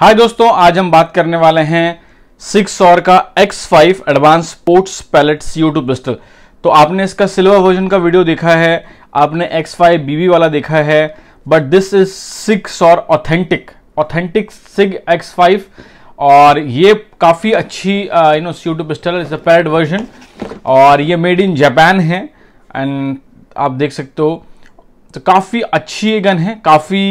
हाय दोस्तों आज हम बात करने वाले हैं सिक्स और का X five advance sports pellet CO two pistol तो आपने इसका सिल्वर वर्जन का वीडियो देखा है आपने एक्स फाइव बीबी वाला देखा है but this is Sig Sauer authentic authentic Sig X five और ये काफ़ी अच्छी you know CO two pistol is a pellet version और ये मेड इन जापान है एंड आप देख सकते हो तो काफ़ी अच्छी ये गन है काफ़ी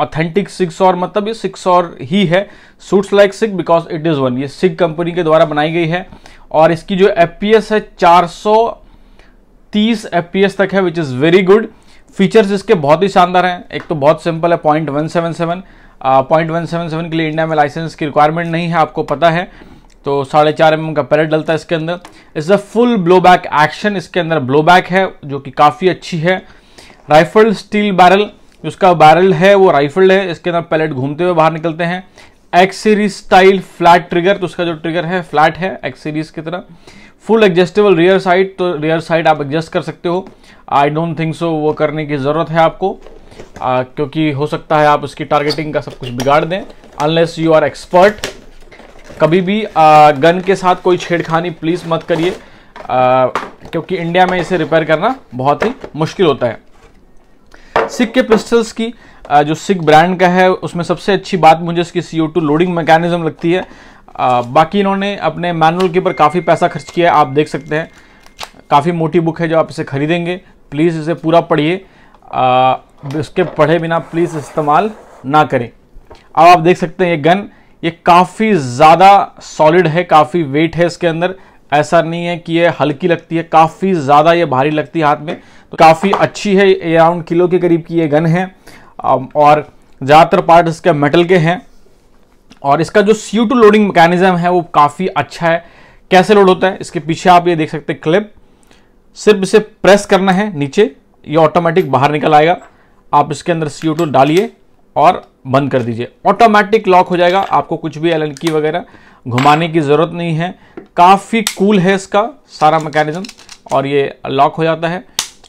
ऑथेंटिक सिक्स और मतलब ये सिक्स और ही है suits like Sig because it is one ये सिक कंपनी के द्वारा बनाई गई है और इसकी जो एफ पी एस है चार सौ तीस एफ तक है which is very good features इसके बहुत ही शानदार हैं एक तो बहुत सिंपल है point one seven seven point one seven seven के लिए इंडिया में लाइसेंस की रिक्वायरमेंट नहीं है आपको पता है तो साढ़े चार एम का पैरेट डलता है इसके अंदर is a full blow back action इसके अंदर ब्लो बैक है जो कि काफ़ी अच्छी है राइफल स्टील बैरल उसका बैरल है वो राइफल्ड है इसके अंदर पैलेट घूमते हुए बाहर निकलते हैं X series style flat trigger तो उसका जो ट्रिगर है फ्लैट है एक्स सीरीज की तरह फुल एडजस्टेबल रियर साइड तो रियर साइड आप एडजस्ट कर सकते हो आई डोंट थिंक सो वो करने की ज़रूरत है आपको आ, क्योंकि हो सकता है आप उसकी टारगेटिंग का सब कुछ बिगाड़ दें अनलेस यू आर एक्सपर्ट कभी भी आ, गन के साथ कोई छेड़खानी प्लीज़ मत करिए क्योंकि इंडिया में इसे रिपेयर करना बहुत ही मुश्किल होता है सिक के पिस्टल्स की जो सिक ब्रांड का है उसमें सबसे अच्छी बात मुझे इसकी सी लोडिंग मैकेनिज्म लगती है बाकी इन्होंने अपने मैनुअल के ऊपर काफ़ी पैसा खर्च किया है आप देख सकते हैं काफ़ी मोटी बुक है जो आप इसे खरीदेंगे प्लीज़ इसे पूरा पढ़िए इसके पढ़े बिना प्लीज़ इस्तेमाल ना करें अब आप देख सकते हैं ये गन ये काफ़ी ज़्यादा सॉलिड है काफ़ी वेट है इसके अंदर ऐसा नहीं है कि ये हल्की लगती है काफ़ी ज़्यादा ये भारी लगती है हाथ में तो काफ़ी अच्छी है अराउंड किलो के करीब की ये गन है और ज़्यादातर पार्ट इसके मेटल के हैं और इसका जो सी टू लोडिंग मैकेनिज़म है वो काफ़ी अच्छा है कैसे लोड होता है इसके पीछे आप ये देख सकते हैं क्लिप सिर्फ इसे प्रेस करना है नीचे ये ऑटोमेटिक बाहर निकल आएगा आप इसके अंदर सी डालिए और बंद कर दीजिए ऑटोमेटिक लॉक हो जाएगा आपको कुछ भी एल की वगैरह घुमाने की ज़रूरत नहीं है काफ़ी कूल है इसका सारा मैकेनिज्म और ये लॉक हो जाता है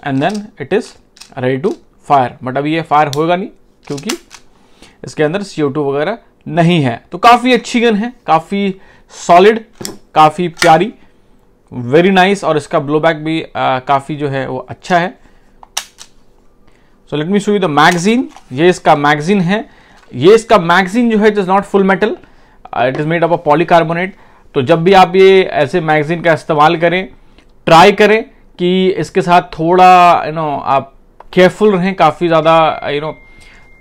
and then it is ready to fire but अभी ये फायर होगा नहीं क्योंकि इसके अंदर सी वगैरह नहीं है तो काफ़ी अच्छी गन है काफ़ी सॉलिड काफ़ी प्यारी वेरी नाइस nice, और इसका ब्लोबैक भी काफ़ी जो है वो अच्छा है so let me show you the magazine ये इसका मैगजीन है ये इसका मैगजीन जो है it is not full metal it is made of a polycarbonate तो जब भी आप ये ऐसे मैगज़ीन का इस्तेमाल करें ट्राई करें कि इसके साथ थोड़ा यू you नो know, आप केयरफुल रहें काफ़ी ज़्यादा यू नो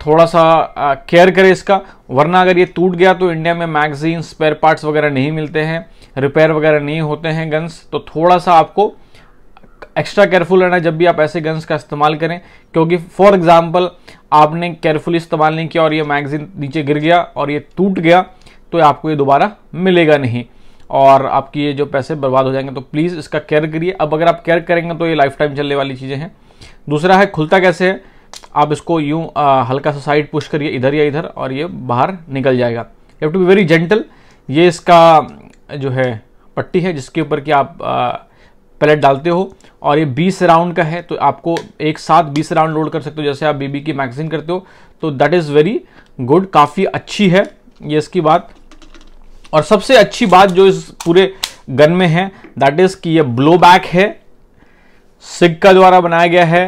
थोड़ा सा केयर uh, करें इसका वरना अगर ये टूट गया तो इंडिया में मैगजीन स्पेयर पार्ट्स वगैरह नहीं मिलते हैं रिपेयर वगैरह नहीं होते हैं गन्स तो थोड़ा सा आपको एक्स्ट्रा केयरफुल रहना जब भी आप ऐसे गन्स का इस्तेमाल करें क्योंकि फॉर एग्जाम्पल आपने केयरफुल इस्तेमाल नहीं किया और ये मैगजीन नीचे गिर गया और ये टूट गया तो आपको ये दोबारा मिलेगा नहीं और आपकी ये जो पैसे बर्बाद हो जाएंगे तो प्लीज़ इसका केयर करिए अब अगर आप केयर करेंगे तो ये लाइफ टाइम चलने वाली चीज़ें हैं दूसरा है खुलता कैसे है आप इसको यूँ हल्का सा साइड पुश करिए इधर या इधर और ये बाहर निकल जाएगा you to be very gentle ये इसका जो है पट्टी है जिसके ऊपर कि आप पैलेट डालते हो और ये 20 राउंड का है तो आपको एक साथ 20 राउंड लोड कर सकते हो जैसे आप बीबी की मैगजीन करते हो तो दैट इज़ वेरी गुड काफ़ी अच्छी है ये इसकी बात और सबसे अच्छी बात जो इस पूरे गन में है दैट इज कि ये ब्लो बैक है सिक्का द्वारा बनाया गया है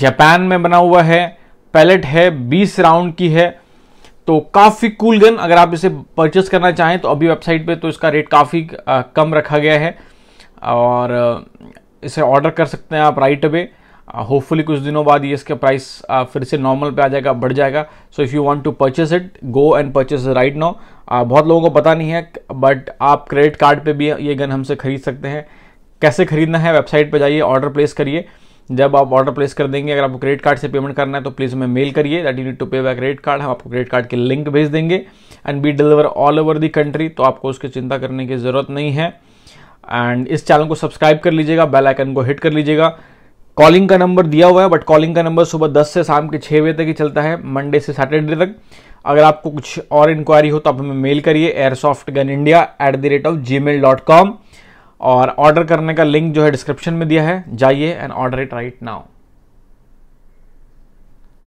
जापान में बना हुआ है पैलेट है 20 राउंड की है तो काफ़ी कूल गन अगर आप इसे परचेस करना चाहें तो अभी वेबसाइट पे तो इसका रेट काफ़ी कम रखा गया है और इसे ऑर्डर कर सकते हैं आप राइट अवे होपफुली uh, कुछ दिनों बाद ये इसका प्राइस uh, फिर से नॉर्मल पे आ जाएगा बढ़ जाएगा so if you want to purchase it go and purchase right now बहुत लोगों को पता नहीं है बट आप क्रेडिट कार्ड पे भी ये गन हमसे खरीद सकते हैं कैसे खरीदना है वेबसाइट पर जाइए ऑर्डर प्लेस करिए जब आप ऑर्डर प्लेस कर देंगे अगर आपको क्रेडिट कार्ड से पेमेंट करना है तो प्लीज़ हमें मेल करिए that you need to pay by credit card हम आपको क्रेडिट कार्ड के लिंक भेज देंगे and be deliver all over the country तो आपको उसकी चिंता करने की ज़रूरत नहीं है एंड इस चैनल को सब्सक्राइब कर लीजिएगा बेल आइकन को हिट कर लीजिएगा कॉलिंग का नंबर दिया हुआ है बट कॉलिंग का नंबर सुबह 10 से शाम के छः बजे तक ही चलता है मंडे से सैटरडे तक अगर आपको कुछ और इंक्वायरी हो तो आप हमें मेल करिए airsoft gun India at the rate of G mail dot com और ऑर्डर करने का लिंक जो है डिस्क्रिप्शन में दिया है जाइए and order it right now